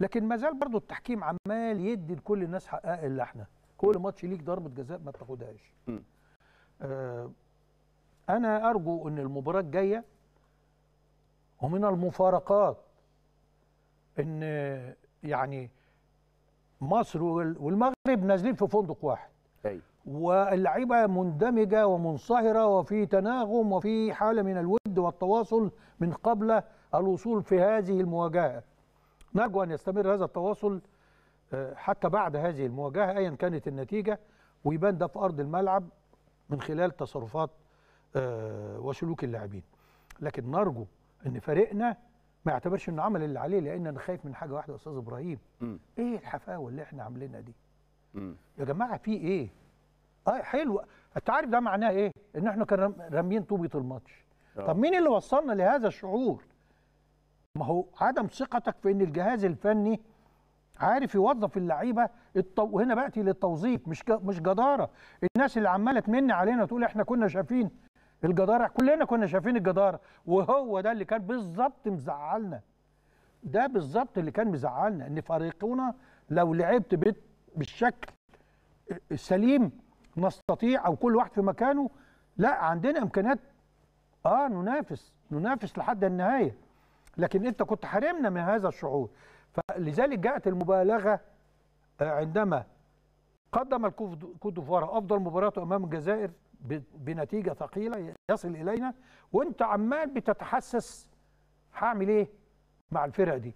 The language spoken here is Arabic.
لكن ما زال برضه التحكيم عمال يدي لكل الناس حقها اللي احنا كل ماتش ليك ضربه جزاء ما بتاخدهاش آه انا ارجو ان المباراه الجايه ومن المفارقات ان يعني مصر والمغرب نازلين في فندق واحد أي. واللعيبه مندمجه ومنصهره وفي تناغم وفي حاله من الود والتواصل من قبل الوصول في هذه المواجهه نرجو أن يستمر هذا التواصل آه، حتى بعد هذه المواجهة أيا كانت النتيجة ويبان ده في أرض الملعب من خلال تصرفات آه، وسلوك اللاعبين لكن نرجو أن فريقنا ما يعتبرش انه عمل اللي عليه لان انا خايف من حاجه واحده يا استاذ ابراهيم م. ايه الحفاوه اللي احنا عاملينها دي م. يا جماعه في ايه اه حلو انت عارف ده معناه ايه ان احنا كنا راميين طوبه الماتش آه. طب مين اللي وصلنا لهذا الشعور ما هو عدم ثقتك في ان الجهاز الفني عارف يوظف اللعيبه التو... هنا باتي للتوظيف مش ك... مش جداره الناس اللي عماله تمن علينا تقول احنا كنا شايفين الجداره كلنا كنا شايفين الجداره وهو ده اللي كان بالظبط مزعلنا ده بالظبط اللي كان مزعلنا ان فريقنا لو لعبت بت... بالشكل السليم نستطيع او كل واحد في مكانه لا عندنا امكانيات اه ننافس ننافس لحد النهايه لكن انت كنت حرمنا من هذا الشعور فلذلك جاءت المبالغه آه، عندما قدم الكوت ديفوار افضل مباراته امام الجزائر بنتيجه ثقيله يصل الينا وانت عمال بتتحسس هعمل ايه مع الفرقه دي